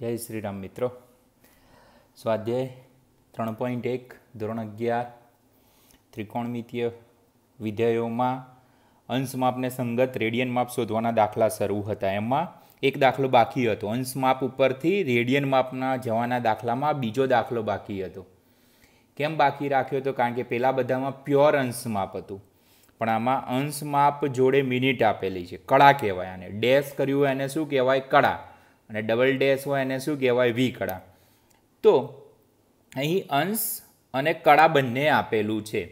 જય શ્રી રામ મિત્રો સ્વાધ્યાય ત્રણ પોઈન્ટ એક ધોરણ અગિયાર ત્રિકોણમિતીય વિધેયોમાં અંશ માપને સંગત રેડિયન માપ શોધવાના દાખલા શરૂ હતા એમાં એક દાખલો બાકી હતો અંશ માપ ઉપરથી રેડિયન માપના જવાના દાખલામાં બીજો દાખલો બાકી હતો કેમ બાકી રાખ્યો હતો કારણ કે પહેલાં બધામાં પ્યોર અંશ માપ હતું પણ આમાં અંશ માપ જોડે મિનિટ આપેલી છે કળા કહેવાય આને ડેશ કર્યું એને શું કહેવાય કળા અને ડબલ ડેશ હોય એને શું કહેવાય વી કળા તો અહીં અંશ અને કળા બંને આપેલું છે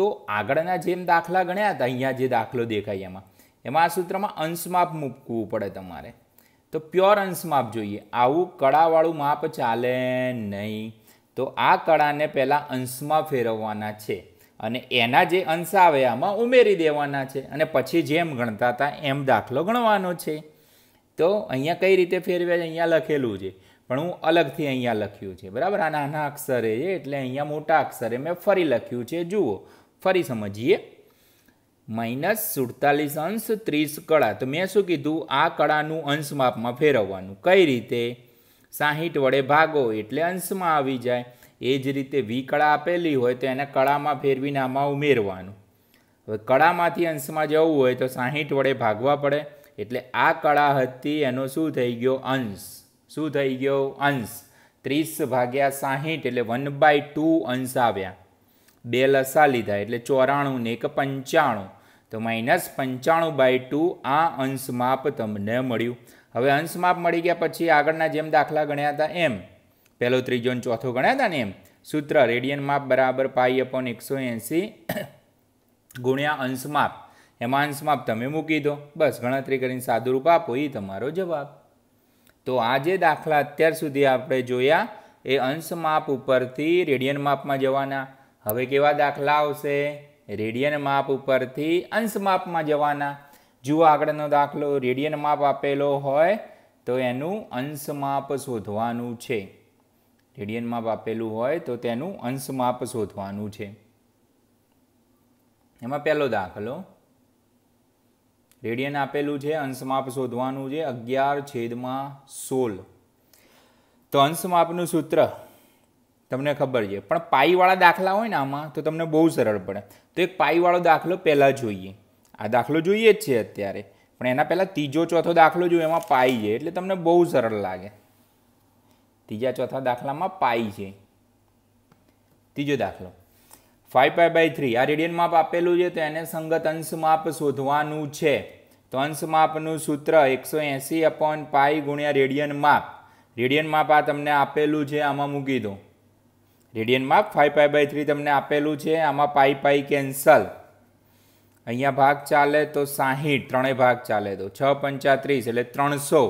તો આગળના જેમ દાખલા ગણ્યા હતા અહીંયા જે દાખલો દેખાય એમાં એમાં આ સૂત્રમાં અંશ માપ મૂકવું પડે તમારે તો પ્યોર અંશ માપ જોઈએ આવું કળાવાળું માપ ચાલે નહીં તો આ કળાને પહેલાં અંશમાં ફેરવવાના છે અને એના જે અંશ આવે આમાં ઉમેરી દેવાના છે અને પછી જેમ ગણતા હતા એમ દાખલો ગણવાનો છે તો અહીંયા કઈ રીતે ફેરવ્યા છે અહીંયા લખેલું છે પણ હું અલગથી અહીંયા લખ્યું છે બરાબર આ નાના અક્ષરે છે એટલે અહીંયા મોટા અક્ષરે મેં ફરી લખ્યું છે જુઓ ફરી સમજીએ માઇનસ સુડતાલીસ અંશ ત્રીસ કળા તો મેં શું કીધું આ કળાનું અંશમાપમાં ફેરવવાનું કઈ રીતે સાહીઠ વડે ભાગો એટલે અંશમાં આવી જાય એ જ રીતે વી કળા આપેલી હોય તો એને કળામાં ફેરવીને આમાં ઉમેરવાનું હવે કળામાંથી અંશમાં જવું હોય તો સાહીઠ વડે ભાગવા પડે એટલે આ કળા હતી એનો શું થઈ ગયો અંશ શું થઈ ગયો અંશ ત્રીસ ભાગ્યા સાહીઠ એટલે વન બાય ટુ અંશ આવ્યા બે લસા લીધા એટલે ચોરાણું ને એક પંચાણું તો માઇનસ પંચાણું બાય ટુ આ અંશ માપ તમને મળ્યું હવે અંશ માપ મળી ગયા પછી આગળના જેમ દાખલા ગણ્યા હતા એમ પહેલો ત્રીજો અને ચોથો ગણ્યા હતા ને એમ સૂત્ર રેડિયન માપ બરાબર પાઈ અપોન એકસો એંસી ગુણ્યા અંશ માપ એમાં અંશમાપ તમે મૂકી દો બસ ગણતરી કરીને સાદુરૂપ આપો એ તમારો જવાબ તો આ જે દાખલા અત્યાર સુધી આપણે જોયા એ અંશ માપ ઉપરથી રેડિયન માપમાં જવાના હવે કેવા દાખલા આવશે રેડિયન માપ ઉપરથી અંશ માપમાં જવાના જુઓ આગળનો દાખલો રેડિયન માપ આપેલો હોય તો એનું અંશ માપ શોધવાનું છે રેડિયન માપ આપેલું હોય તો તેનું અંશ માપ શોધવાનું છે એમાં પહેલો દાખલો રેડિયન આપેલું છે અંશમાપ શોધવાનું છે અગિયાર છેદમાં સોળ તો અંશમાપનું સૂત્ર તમને ખબર છે પણ પાઈવાળા દાખલા હોય ને આમાં તો તમને બહુ સરળ પડે તો એક પાઈવાળો દાખલો પહેલાં જોઈએ આ દાખલો જોઈએ જ છે અત્યારે પણ એના પહેલાં ત્રીજો ચોથો દાખલો જોઈએ એમાં પાઈ છે એટલે તમને બહુ સરળ લાગે ત્રીજા ચોથા દાખલામાં પાઈ છે ત્રીજો દાખલો ફાઈવ પાઈ બાય થ્રી આ રેડિયન માપ આપેલું છે તો એને સંગત અંશ માપ શોધવાનું છે તો અંશ માપનું સૂત્ર એકસો એંસી અપોન પાઈ ગુણ્યા રેડિયન માપ રેડિયન માપ આ તમને આપેલું છે આમાં મૂકી દો રેડિયન માપ ફાઈવ પાઈ બાય થ્રી તમને આપેલું છે આમાં પાઈ પાઈ કેન્સલ અહીંયા ભાગ ચાલે તો સાહીઠ ત્રણેય ભાગ ચાલે તો છ પંચાત્રીસ એટલે ત્રણસો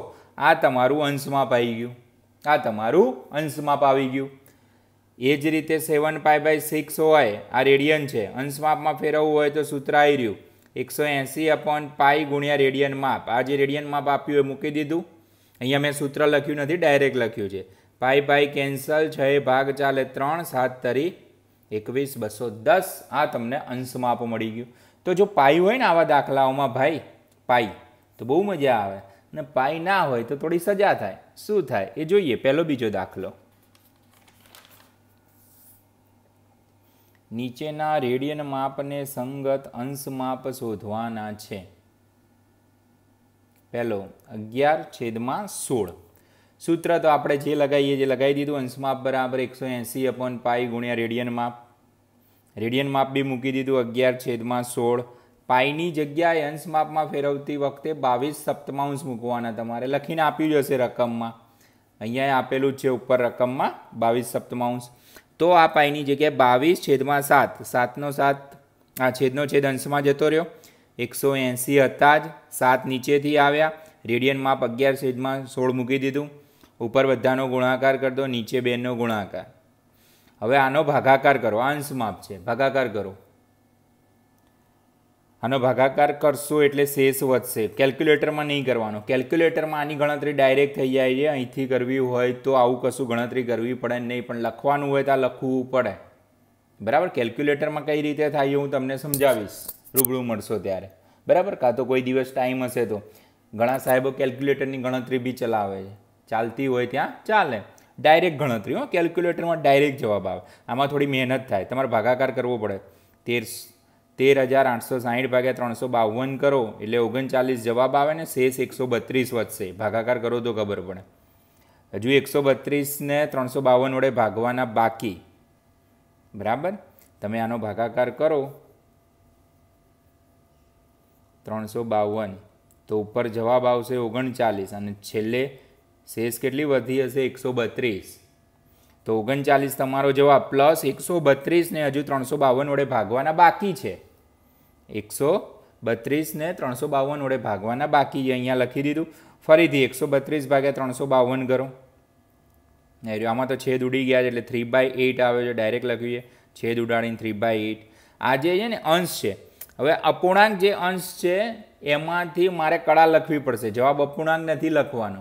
આ તમારું અંશ માપ આવી ગયું આ તમારું અંશ માપ આવી ગયું એ જ રીતે સેવન પાય બાય સિક્સ હોય આ રેડિયન છે અંશમાપમાં ફેરવવું હોય તો સૂત્ર આવી રહ્યું એકસો એંસી અપોન પાય ગુણ્યા રેડિયન માપ આ જે રેડિયન માપ આપ્યું એ મૂકી દીધું અહીંયા મેં સૂત્ર લખ્યું નથી ડાયરેક્ટ લખ્યું છે પાય પાય કેન્સલ છ ભાગ ચાલે ત્રણ સાત તરી એકવીસ બસો દસ આ તમને અંશમાપ મળી ગયું તો જો પાય હોય ને આવા દાખલાઓમાં ભાઈ પાય તો બહુ મજા આવે ને પાય ના હોય તો થોડી સજા થાય શું થાય એ જોઈએ પહેલો બીજો દાખલો નીચેના રેડિયન માપને સંગત અંશ માપ શોધવાના છે પહેલો અગિયાર છેદમાં સોળ સૂત્ર તો આપણે જે લગાવીએ જે લગાવી દીધું અંશમાપ બરાબર એકસો એંસી અપોન પાઈ ગુણ્યા રેડિયન માપ રેડિયન માપ બી મૂકી દીધું અગિયાર છેદમાં સોળ પાઈની જગ્યાએ અંશ માપમાં ફેરવતી વખતે બાવીસ સપ્તમાંશ મૂકવાના તમારે લખીને આપ્યું જ હશે રકમમાં અહીંયા આપેલું છે ઉપર રકમમાં બાવીસ સપ્તમાંશ તો આ પાઈની જગ્યાએ બાવીસ છેદમાં સાત સાતનો સાત આ છેદનો છેદ અંશમાં જતો રહ્યો એકસો એંસી હતા જ સાત નીચેથી આવ્યા રેડિયન માપ અગિયાર છેદમાં સોળ મૂકી દીધું ઉપર બધાનો ગુણાકાર કરી દો નીચે બેનનો ગુણાકાર હવે આનો ભાગાકાર કરો આ અંશ માપ છે ભાગાકાર કરો આનો ભાગાકાર કરશો એટલે શેષ વધશે કેલ્ક્યુલેટરમાં નહીં કરવાનો કેલ્ક્યુલેટરમાં આની ગણતરી ડાયરેક્ટ થઈ જાય છે અહીંથી કરવી હોય તો આવું કશું ગણતરી કરવી પડે નહીં પણ લખવાનું હોય તો આ લખવું પડે બરાબર કેલ્ક્યુલેટરમાં કઈ રીતે થાય એ હું તમને સમજાવીશ રૂબરૂ મળશો ત્યારે બરાબર કાં તો કોઈ દિવસ ટાઈમ હશે તો ઘણા સાહેબો કેલ્ક્યુલેટરની ગણતરી બી ચલાવે છે ચાલતી હોય ત્યાં ચાલે ડાયરેક્ટ ગણતરી હો કેલ્ક્યુલેટરમાં ડાયરેક્ટ જવાબ આવે આમાં થોડી મહેનત થાય તમારે ભાગાકાર કરવો પડે તેર તેર હજાર આઠસો સાહીઠ ભાગ્યા ત્રણસો બાવન કરો એટલે ઓગણચાલીસ જવાબ આવે ને શેષ એકસો બત્રીસ વધશે ભાગાકાર કરો તો ખબર પડે હજુ એકસો બત્રીસને ત્રણસો બાવન વડે ભાગવાના બાકી બરાબર તમે આનો ભાગાકાર કરો ત્રણસો બાવન તો ઉપર જવાબ આવશે ઓગણચાલીસ અને છેલ્લે શેષ કેટલી વધી હશે એકસો બત્રીસ તો ઓગણચાલીસ તમારો જવાબ પ્લસ એકસો બત્રીસને હજુ ત્રણસો બાવન વડે ભાગવાના બાકી છે એકસો બત્રીસને ત્રણસો બાવન વડે ભાગવાના બાકી અહીંયા લખી દીધું ફરીથી એકસો બત્રીસ ભાગ્યા ત્રણસો બાવન કરો આમાં તો છેદ ઉડી ગયા છે એટલે થ્રી બાય એઈટ આવે છે ડાયરેક્ટ લખ્યું છેદ ઉડાડીને થ્રી બાય એઈટ આ જે છે ને અંશ છે હવે અપૂર્ણાંક જે અંશ છે એમાંથી મારે કળા લખવી પડશે જવાબ અપૂર્ણાંક નથી લખવાનો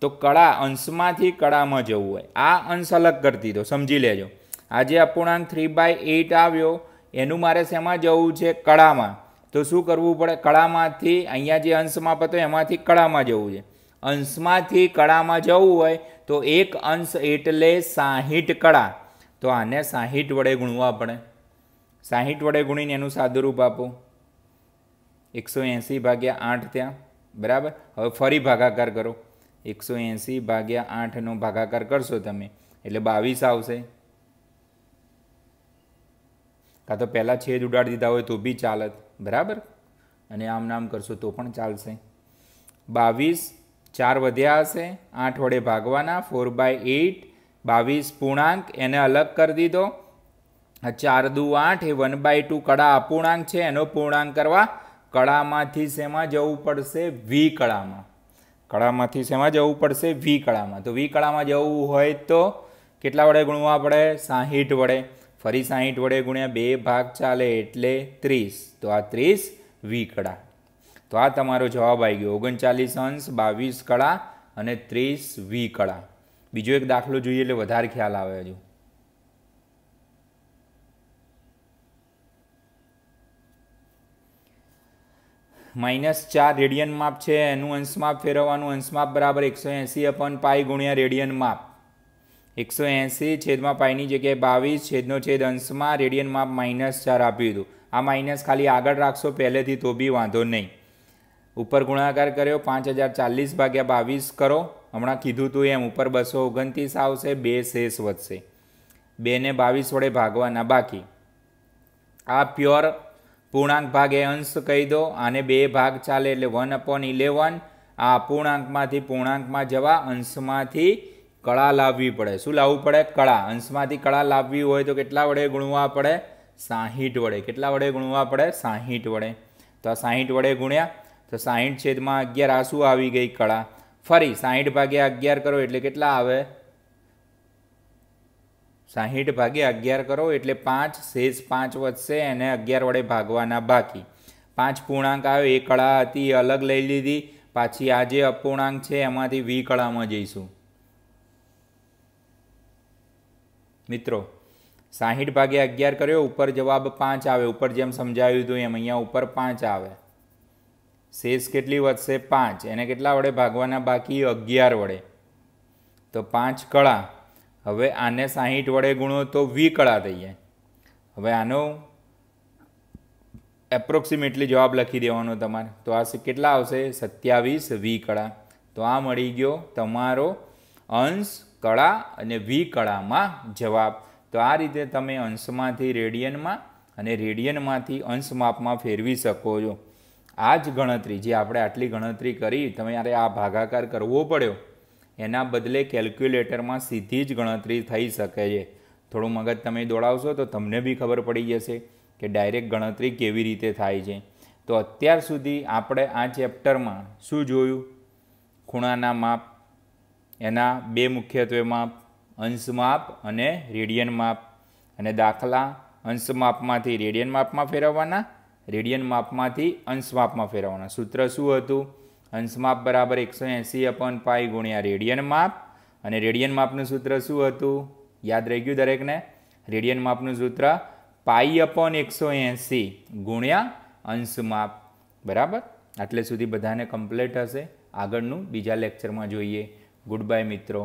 તો કળા અંશમાંથી કળામાં જવું હોય આ અંશ અલગ કરી દીધો સમજી લેજો આજે અપૂર્ણાંક થ્રી બાય એઇટ આવ્યો એનું મારે શેમાં જવું છે કળામાં તો શું કરવું પડે કળામાંથી અહીંયા જે અંશમાં પતો એમાંથી કળામાં જવું છે અંશમાંથી કળામાં જવું હોય તો એક અંશ એટલે સાહીઠ કળા તો આને સાહીઠ વડે ગુણવા પડે સાહીઠ વડે ગુણીને એનું સાદુરૂપ આપો એકસો એંસી ભાગ્યા આઠ ત્યાં બરાબર હવે ફરી ભાગાકાર કરો એકસો એંસી ભાગ્યા આઠનો ભાગાકાર કરશો તમે એટલે બાવીસ આવશે કાં તો પહેલાં છેદ ઉડાડી દીધા હોય તો બી ચાલત બરાબર અને આમ નામ કરશો તો પણ ચાલશે બાવીસ ચાર વધ્યા હશે આઠ વડે ભાગવાના ફોર બાય એઇટ બાવીસ પૂર્ણાંક એને અલગ કરી દીધો ચાર દુ આઠ એ વન બાય ટુ કળા અપૂર્ણાંક છે એનો પૂર્ણાંક કરવા કળામાંથી શેમાં જવું પડશે વી કળામાં કળામાંથી શેમાં જવું પડશે વી કળામાં તો વી કળામાં જવું હોય તો કેટલા વડે ગુણવા પડે સાહીઠ વડે ફરી સાહીઠ વડે ગુણ્યા બે ભાગ ચાલે એટલે ત્રીસ તો આ ત્રીસ વી કળા તો આ તમારો જવાબ આવી ગયો ઓગણચાલીસ અંશ બાવીસ કળા અને ત્રીસ વી કળા બીજો એક દાખલો જોઈએ એટલે વધારે ખ્યાલ આવે હજુ માઇનસ ચાર રેડિયન માપ છે એનું અંશમાપ ફેરવવાનું અંશમાપ બરાબર એકસો એંસી અપન પાઈ ગુણ્યા રેડિયન માપ એકસો એંસી છેદમાં પાઈની જગ્યાએ બાવીસ છેદનો છેદ અંશમાં રેડિયન માપ માઇનસ ચાર આપ્યું હતું આ માઇનસ ખાલી આગળ રાખશો પહેલેથી તો બી વાંધો નહીં ઉપર ગુણાકાર કર્યો પાંચ હજાર ચાલીસ ભાગ્યા બાવીસ કરો હમણાં કીધું તું એમ ઉપર બસો ઓગણત્રીસ આવશે બે શેષ વધશે બેને બાવીસ વડે ભાગવાના બાકી આ પ્યોર પૂર્ણાંક ભાગે અંશ કહી દો આને બે ભાગ ચાલે એટલે વન અપોન ઇલેવન આ પૂર્ણાંકમાંથી પૂર્ણાંકમાં જવા અંશમાંથી કળા લાવવી પડે શું લાવવું પડે કળા અંશમાંથી કળા લાવવી હોય તો કેટલા વડે ગુણવા પડે સાહીઠ વડે કેટલા વડે ગુણવા પડે સાહીઠ વડે તો આ સાહીઠ વડે ગુણ્યા તો સાહીઠ છેદમાં અગિયાર આ શું આવી ગઈ કળા ફરી સાહીઠ ભાગે અગિયાર કરો એટલે કેટલા આવે સાહીઠ ભાગે અગિયાર કરો એટલે પાંચ શેષ પાંચ વધશે એને અગિયાર વડે ભાગવાના બાકી પાંચ પૂર્ણાંક આવ્યો એ કળા હતી અલગ લઈ લીધી પાછી આ જે અપૂર્ણાંક છે એમાંથી વી કળામાં જઈશું મિત્રો સાહીઠ ભાગે અગિયાર કર્યો ઉપર જવાબ પાંચ આવે ઉપર જેમ સમજાવ્યું હતું એમ અહીંયા ઉપર પાંચ આવે શેષ કેટલી વધશે પાંચ એને કેટલા વડે ભાગવાના બાકી અગિયાર વડે તો પાંચ કળા હવે આને સાહીઠ વડે ગુણો તો વિકળા થઈ જાય હવે આનો એપ્રોક્સિમેટલી જવાબ લખી દેવાનો તમારે તો આ કેટલા આવશે સત્યાવીસ વી કળા તો આ મળી ગયો તમારો અંશ કળા અને વી કળામાં જવાબ તો આ રીતે તમે અંશમાંથી રેડિયનમાં અને રેડિયનમાંથી અંશ માપમાં ફેરવી શકો છો આ જ ગણતરી જે આપણે આટલી ગણતરી કરી તમારે આ ભાગાકાર કરવો પડ્યો એના બદલે કેલ્ક્યુલેટરમાં સીધી જ ગણતરી થઈ શકે છે થોડું મગજ તમે દોડાવશો તો તમને બી ખબર પડી જશે કે ડાયરેક્ટ ગણતરી કેવી રીતે થાય છે તો અત્યાર સુધી આપણે આ ચેપ્ટરમાં શું જોયું ખૂણાના માપ એના બે મુખ્યત્વે માપ અંશ માપ અને રેડિયન માપ અને દાખલા અંશ માપમાંથી રેડિયન માપમાં ફેરવવાના રેડિયન માપમાંથી અંશ માપમાં ફેરવવાના સૂત્ર શું હતું અંશમાપ બરાબર એકસો એંસી અપોન પાઈ ગુણ્યા રેડિયન માપ અને રેડિયન માપનું સૂત્ર શું હતું યાદ રહી ગયું દરેકને રેડિયન માપનું સૂત્ર પાઈ અપોન એકસો એંસી ગુણ્યા અંશ માપ બરાબર આટલે સુધી બધાને કમ્પ્લેટ હશે આગળનું બીજા લેક્ચરમાં જોઈએ ગુડ બાય મિત્રો